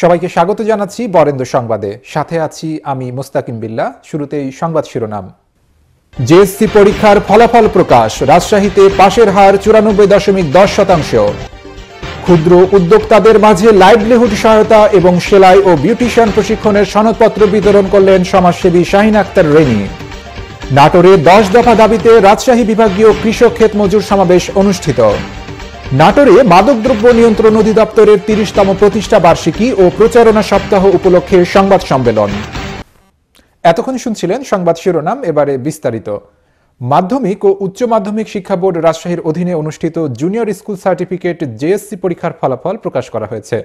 সবাইকে স্বাগত জানাচ্ছি বরেন্দ্র সংবাদে সাথে আছি আমি মোস্তাকিম বিল্লা শুরুতেই সংবাদ শিরোনাম জেএসসি পরীক্ষার ফলাফল প্রকাশ রাজশাহীতে পাশের হার চুরানব্বই দশমিক দশ শতাংশ ক্ষুদ্র উদ্যোক্তাদের মাঝে লাইভলিহুড সহায়তা এবং সেলাই ও বিউটিশিয়ান প্রশিক্ষণের সনদপত্র বিতরণ করলেন সমাজসেবী শাহিন আক্তার রেনি নাটোরে দশ দফা দাবিতে রাজশাহী বিভাগীয় কৃষক ক্ষেত মজুর সমাবেশ অনুষ্ঠিত নাটোরে মাদকদ্রব্য নিয়ন্ত্রণ অধিদপ্তরের তিরিশতম প্রতিষ্ঠা বার্ষিকী ও প্রচারণা সপ্তাহ উপলক্ষে সংবাদ সম্মেলন এতক্ষণ শুনছিলেন সংবাদ শিরোনাম এবারে বিস্তারিত মাধ্যমিক ও উচ্চ মাধ্যমিক শিক্ষা বোর্ড রাজশাহীর অধীনে অনুষ্ঠিত জুনিয়র স্কুল সার্টিফিকেট জেএসসি পরীক্ষার ফলাফল প্রকাশ করা হয়েছে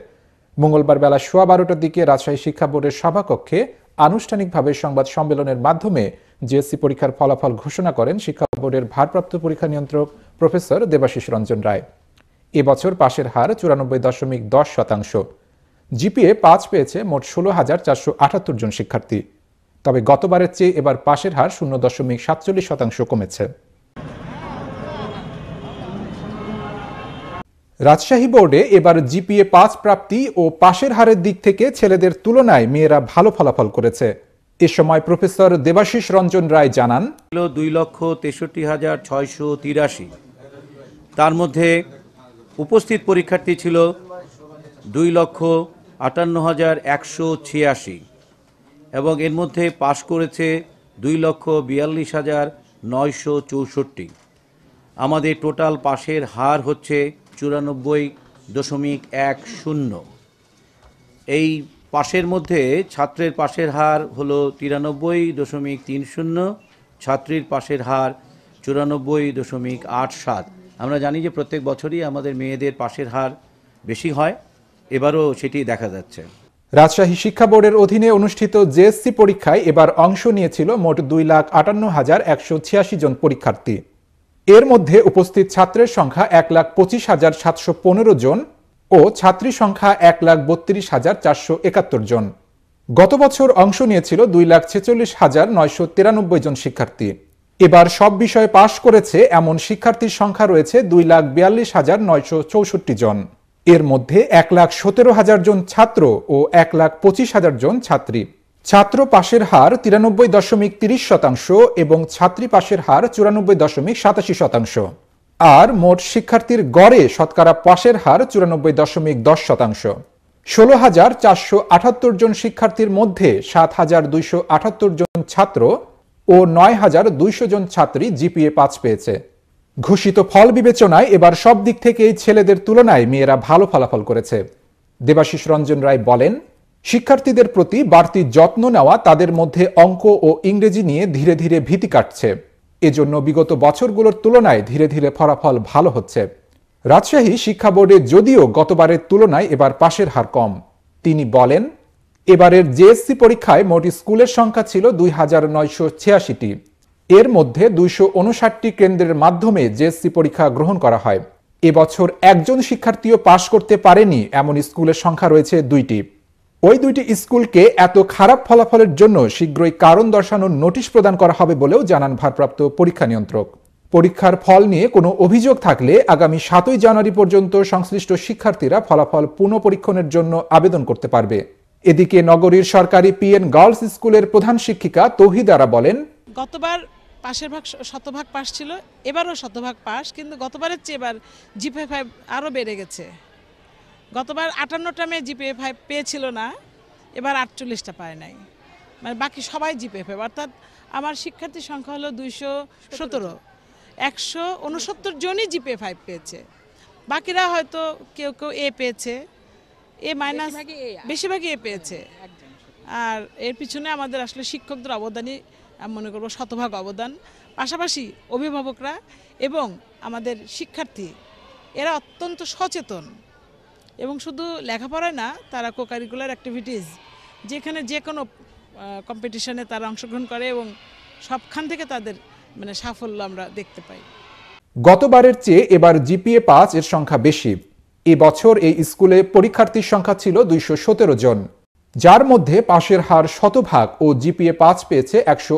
মঙ্গলবার বেলা সোয়া বারোটার দিকে রাজশাহী শিক্ষা বোর্ডের সভাকক্ষে আনুষ্ঠানিকভাবে সংবাদ সম্মেলনের মাধ্যমে জেএসসি পরীক্ষার ফলাফল ঘোষণা করেন শিক্ষা বোর্ডের ভারপ্রাপ্ত পরীক্ষা নিয়ন্ত্রক প্রফেসর দেবাশিস রঞ্জন রায় এবছর পাশের হার চুরানব্বই দশমিক দশ শতাংশ জিপিএ পাঁচ পেয়েছে মোট ষোলো হাজার চারশো আটাত্তর জন শিক্ষার্থী তবে গতবারের চেয়ে এবার পাশের হার শূন্য দশমিক সাতচল্লিশ শতাংশ কমেছে রাজশাহী বোর্ডে এবার জিপিএ পাঁচ প্রাপ্তি ও পাশের হারের দিক থেকে ছেলেদের তুলনায় মেয়েরা ভালো ফলাফল করেছে এ সময় প্রফেসর দেবাশিস রঞ্জন রায় জানান দুই লক্ষ তেষট্টি হাজার ছয়শো তিরাশি তার মধ্যে উপস্থিত পরীক্ষার্থী ছিল দুই লক্ষ আটান্ন হাজার একশো ছিয়াশি এবং এর মধ্যে পাশ করেছে দুই লক্ষ বিয়াল্লিশ হাজার নয়শো চৌষট্টি আমাদের টোটাল পাশের হার হচ্ছে চুরানব্বই দশমিক এক শূন্য এই পাশের মধ্যে ছাত্রের পাশের হার হল তিরানব্বই দশমিক তিন শূন্য ছাত্রীর পাশের হার চুরানব্বই দশমিক আট সাত আমরা জানি যে প্রত্যেক বছরই আমাদের মেয়েদের পাশের হার বেশি হয় এবারও সেটি দেখা যাচ্ছে রাজশাহী শিক্ষা বোর্ডের অধীনে অনুষ্ঠিত জেএসসি পরীক্ষায় এবার অংশ নিয়েছিল মোট দুই লাখ আটান্ন হাজার একশো ছিয়াশি জন পরীক্ষার্থী এর মধ্যে উপস্থিত ছাত্রের সংখ্যা এক লাখ পঁচিশ হাজার সাতশো পনেরো জন ও ছাত্রী সংখ্যা এক লাখ বত্রিশ হাজার চারশো একাত্তর জন গত বছর অংশ নিয়েছিল দুই লাখ ছেচল্লিশ হাজার নয়শো তিরানব্বই জন শিক্ষার্থী এবার সব বিষয়ে পাশ করেছে এমন শিক্ষার্থীর সংখ্যা রয়েছে দুই লাখ বিয়াল্লিশ হাজার নয়শো চৌষট্টি জন এর মধ্যে এক লাখ সতেরো হাজার জন ছাত্র ও এক লাখ পঁচিশ হাজার জন ছাত্রী ছাত্র পাশের হার তিরানব্বই দশমিক তিরিশ শতাংশ এবং ছাত্রী পাশের হার চুরানব্বই দশমিক সাতাশি শতাংশ আর মোট শিক্ষার্থীর গড়ে শতকরা পাশের হার চুরানব্বই দশমিক দশ শতাংশ ষোলো হাজার চারশো আটাত্তর জন শিক্ষার্থীর মধ্যে সাত হাজার দুইশো আটাত্তর জন ছাত্র ও নয় হাজার দুইশো জন ছাত্রী জিপিএ পাঁচ পেয়েছে ঘোষিত ফল বিবেচনায় এবার সব দিক থেকেই ছেলেদের তুলনায় মেয়েরা ভালো ফলাফল করেছে দেবাশিস রঞ্জন রায় বলেন শিক্ষার্থীদের প্রতি বাড়তি যত্ন নেওয়া তাদের মধ্যে অঙ্ক ও ইংরেজি নিয়ে ধীরে ধীরে ভীতি কাটছে এজন্য বিগত বছরগুলোর তুলনায় ধীরে ধীরে ফলাফল ভালো হচ্ছে রাজশাহী শিক্ষা বোর্ডে যদিও গতবারের তুলনায় এবার পাশের হার কম তিনি বলেন এবারের জেএসসি পরীক্ষায় মোট স্কুলের সংখ্যা ছিল দুই হাজার নয়শো ছিয়াশিটি এর মধ্যে দুইশো উনষাটটি কেন্দ্রের মাধ্যমে জেএসসি পরীক্ষা গ্রহণ করা হয় এবছর একজন শিক্ষার্থীও পাশ করতে পারেনি এমন স্কুলের সংখ্যা রয়েছে দুইটি ওই দুইটি স্কুলকে এত খারাপ ফলাফলের জন্য শীঘ্রই কারণ দর্শানোর নোটিশ প্রদান করা হবে বলেও জানান ভারপ্রাপ্ত পরীক্ষা নিয়ন্ত্রক পরীক্ষার ফল নিয়ে কোনো অভিযোগ থাকলে আগামী সাতই জানুয়ারি পর্যন্ত সংশ্লিষ্ট শিক্ষার্থীরা ফলাফল পুনঃপরীক্ষণের জন্য আবেদন করতে পারবে এদিকে নগরীর সরকারি পিএন গার্লস স্কুলের প্রধান শিক্ষিকা তহিদারা বলেন গতবার পাশের ভাগ শতভাগ পাশ ছিল এবারও শতভাগ পাশ কিন্তু গতবারের চেয়ে এবার জিপে ফাইভ আরও বেড়ে গেছে গতবার আটান্নটা মেয়ে জিপে ফাইভ পেয়েছিল না এবার আটচল্লিশটা পায় নাই মানে বাকি সবাই জিপে ফাইভ অর্থাৎ আমার শিক্ষার্থী সংখ্যা হলো দুইশো সতেরো একশো উনসত্তর জনই জিপে ফাইভ পেয়েছে বাকিরা হয়তো কেউ কেউ এ পেয়েছে এ মাইনাস বেশিরভাগই এ আচ্ছা। পেয়েছে আর এর পিছনে আমাদের আসলে শিক্ষকদের অবদানই আমি মনে করবো শতভাগ অবদান পাশাপাশি অভিভাবকরা এবং আমাদের শিক্ষার্থী এরা অত্যন্ত সচেতন এবং শুধু লেখাপড়ায় না তারা কোকারিকুলার অ্যাক্টিভিটিস যেখানে যে কোনো কম্পিটিশনে তারা অংশগ্রহণ করে এবং সবখান থেকে তাদের মানে সাফল্য আমরা দেখতে পাই গতবারের চেয়ে এবার জিপিএ পাঁচ এর সংখ্যা বেশি এবছর এই স্কুলে পরীক্ষার্থীর সংখ্যা ছিল দুইশো জন যার মধ্যে পাশের হার শতভাগ ও জিপিএ পাঁচ পেয়েছে একশো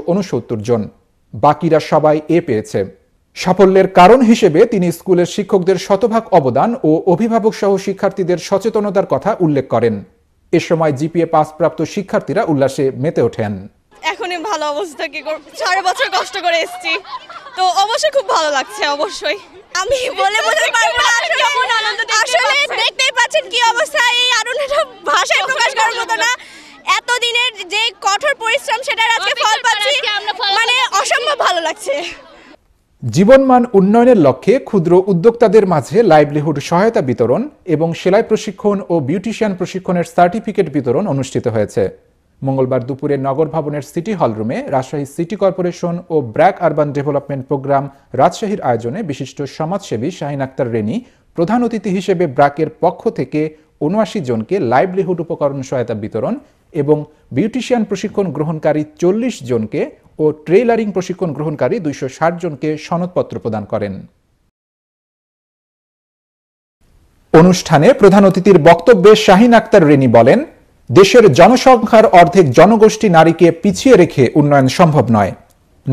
জন বাকিরা সবাই এ পেয়েছে সাফল্যের কারণ হিসেবে তিনি স্কুলের শিক্ষকদের শতভাগ অবদান ও অভিভাবক সহ শিক্ষার্থীদের সচেতনতার কথা উল্লেখ করেন এ সময় জিপিএ পাস প্রাপ্ত শিক্ষার্থীরা উল্লাসে মেতে ওঠেন এখনই ভালো অবস্থা কি সারা বছর কষ্ট করে এসেছি তো অবশ্যই খুব ভালো লাগছে অবশ্যই আমি বলে বোঝাতে পারবো না আসলে দেখতেই পাচ্ছেন কি অবস্থা এই আনন্দটা ভাষায় প্রকাশ করার মতো না এতদিনের যে কঠোর পরিশ্রম সেটার আজকে ফল পাচ্ছি মানে অসম্ভব ভালো লাগছে জীবনমান উন্নয়নের লক্ষ্যে ক্ষুদ্র উদ্যোক্তাদের মাঝে লাইভলিহুড সহায়তা বিতরণ এবং সেলাই প্রশিক্ষণ ও বিউটিশিয়ান প্রশিক্ষণের সার্টিফিকেট বিতরণ অনুষ্ঠিত হয়েছে মঙ্গলবার দুপুরে নগর ভবনের সিটি হলরুমে রাজশাহী সিটি কর্পোরেশন ও ব্র্যাক আরবান ডেভেলপমেন্ট প্রোগ্রাম রাজশাহীর আয়োজনে বিশিষ্ট সমাজসেবী শাহিন আক্তার রেনি প্রধান অতিথি হিসেবে ব্র্যাকের পক্ষ থেকে উনআশি জনকে লাইভলিহুড উপকরণ সহায়তা বিতরণ এবং বিউটিশিয়ান প্রশিক্ষণ গ্রহণকারী চল্লিশ জনকে ও ট্রেলারিং প্রশিক্ষণ গ্রহণকারী দুইশো ষাট জনকে সনদপত্র প্রদান করেন অনুষ্ঠানে প্রধান অতিথির বক্তব্যে শাহিন আক্তার রেনি বলেন দেশের জনসংখ্যার অর্ধেক জনগোষ্ঠী নারীকে পিছিয়ে রেখে উন্নয়ন সম্ভব নয়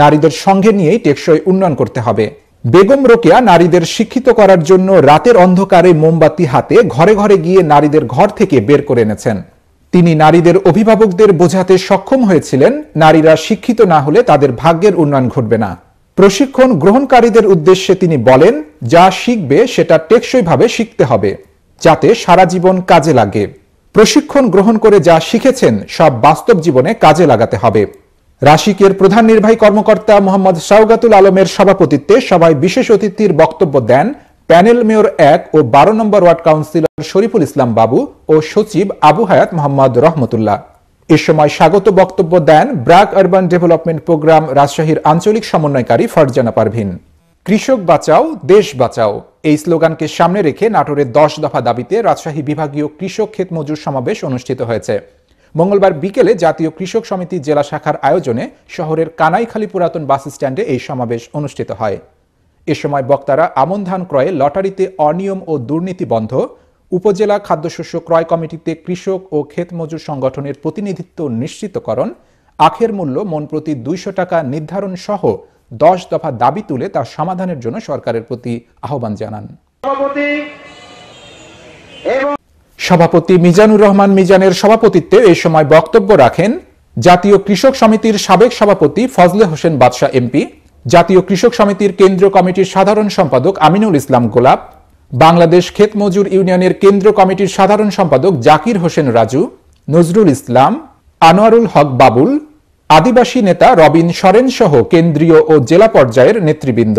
নারীদের সঙ্গে নিয়েই টেকসই উন্নয়ন করতে হবে বেগম রোকেয়া নারীদের শিক্ষিত করার জন্য রাতের অন্ধকারে মোমবাতি হাতে ঘরে ঘরে গিয়ে নারীদের ঘর থেকে বের করে এনেছেন তিনি নারীদের অভিভাবকদের বোঝাতে সক্ষম হয়েছিলেন নারীরা শিক্ষিত না হলে তাদের ভাগ্যের উন্নয়ন ঘটবে না প্রশিক্ষণ গ্রহণকারীদের উদ্দেশ্যে তিনি বলেন যা শিখবে সেটা টেকসইভাবে শিখতে হবে যাতে সারা জীবন কাজে লাগে প্রশিক্ষণ গ্রহণ করে যা শিখেছেন সব বাস্তব জীবনে কাজে লাগাতে হবে রাশিকের প্রধান নির্বাহী কর্মকর্তা মোহাম্মদ সাউগাতুল আলমের সভাপতিত্বে সভায় বিশেষ অতিথির বক্তব্য দেন প্যানেল মেয়র এক ও বারো number ward councillor Shariful Islam Babu ও সচিব আবু হায়াত মোহাম্মদ রহমতুল্লাহ এ সময় স্বাগত বক্তব্য দেন ব্রাক আরবান ডেভেলপমেন্ট প্রোগ্রাম রাজশাহীর আঞ্চলিক সমন্বয়কারী ফারজানা পারভিন কৃষক বাঁচাও দেশ বাঁচাও এই স্লোগানকে সামনে রেখে নাটোরের দশ দফা দাবিতে রাজশাহী বিভাগীয় কৃষক ক্ষেত মজুর সমাবেশ অনুষ্ঠিত হয়েছে মঙ্গলবার বিকেলে জাতীয় কৃষক সমিতি জেলা শাখার আয়োজনে শহরের কানাইখালী পুরাতন বাস স্ট্যান্ডে এই সমাবেশ অনুষ্ঠিত হয় এ সময় বক্তারা আমন ধান ক্রয়ে লটারিতে অনিয়ম ও দুর্নীতি বন্ধ উপজেলা খাদ্যশস্য ক্রয় কমিটিতে কৃষক ও ক্ষেত মজুর সংগঠনের প্রতিনিধিত্ব নিশ্চিতকরণ আখের মূল্য মন প্রতি দুইশো টাকা নির্ধারণ সহ দশ দফা দাবি তুলে তা সমাধানের জন্য সরকারের প্রতি আহ্বান জানান সভাপতি মিজানুর রহমান মিজানের সভাপতিত্বে এ সময় বক্তব্য রাখেন জাতীয় কৃষক সমিতির সাবেক সভাপতি ফজলে হোসেন বাদশাহ এমপি জাতীয় কৃষক সমিতির কেন্দ্র কমিটির সাধারণ সম্পাদক আমিনুল ইসলাম গোলাপ বাংলাদেশ ক্ষেত মজুর ইউনিয়নের কেন্দ্র কমিটির সাধারণ সম্পাদক জাকির হোসেন রাজু নজরুল ইসলাম আনোয়ারুল হক বাবুল আদিবাসী নেতা রবিন সরেন সহ কেন্দ্রীয় ও জেলা পর্যায়ের নেতৃবৃন্দ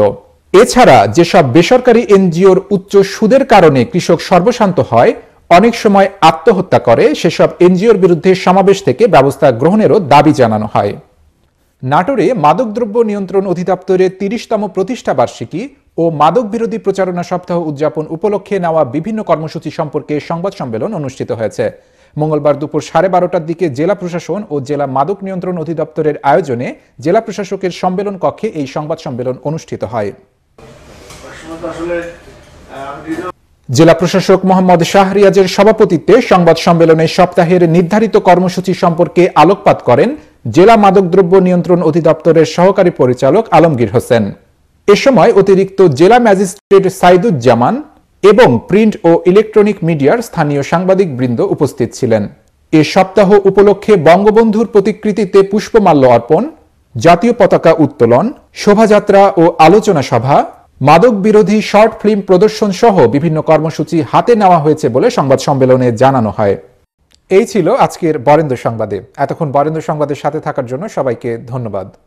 এছাড়া যেসব বেসরকারি এনজিওর উচ্চ সুদের কারণে কৃষক সর্বশান্ত হয় অনেক সময় আত্মহত্যা করে সেসব এনজিওর বিরুদ্ধে সমাবেশ থেকে ব্যবস্থা গ্রহণেরও দাবি জানানো হয় নাটোরে মাদকদ্রব্য নিয়ন্ত্রণ অধিদপ্তরের তিরিশতম প্রতিষ্ঠা বার্ষিকী ও মাদক বিরোধী প্রচারণা সপ্তাহ উদযাপন উপলক্ষে নেওয়া বিভিন্ন কর্মসূচি সম্পর্কে সংবাদ সম্মেলন অনুষ্ঠিত হয়েছে মঙ্গলবার দুপুর সাড়ে বারোটার দিকে জেলা প্রশাসন ও জেলা মাদক নিয়ন্ত্রণ অধিদপ্তরের আয়োজনে জেলা প্রশাসকের সম্মেলন কক্ষে এই সংবাদ সম্মেলন অনুষ্ঠিত হয় জেলা প্রশাসক মোহাম্মদ শাহরিয়াজের সভাপতিত্বে সংবাদ সম্মেলনে সপ্তাহের নির্ধারিত কর্মসূচি সম্পর্কে আলোকপাত করেন জেলা মাদকদ্রব্য নিয়ন্ত্রণ অধিদপ্তরের সহকারী পরিচালক আলমগীর হোসেন এ সময় অতিরিক্ত জেলা ম্যাজিস্ট্রেট সাইদুজ্জামান এবং প্রিন্ট ও ইলেকট্রনিক মিডিয়ার স্থানীয় সাংবাদিক বৃন্দ উপস্থিত ছিলেন এ সপ্তাহ উপলক্ষে বঙ্গবন্ধুর প্রতিকৃতিতে পুষ্পমাল্য অর্পণ জাতীয় পতাকা উত্তোলন শোভাযাত্রা ও আলোচনা সভা মাদক বিরোধী শর্ট ফিল্ম প্রদর্শন সহ বিভিন্ন কর্মসূচি হাতে নেওয়া হয়েছে বলে সংবাদ সম্মেলনে জানানো হয় এই ছিল আজকের বরেন্দ্র সংবাদে এতক্ষণ বরেন্দ্র সংবাদের সাথে থাকার জন্য সবাইকে ধন্যবাদ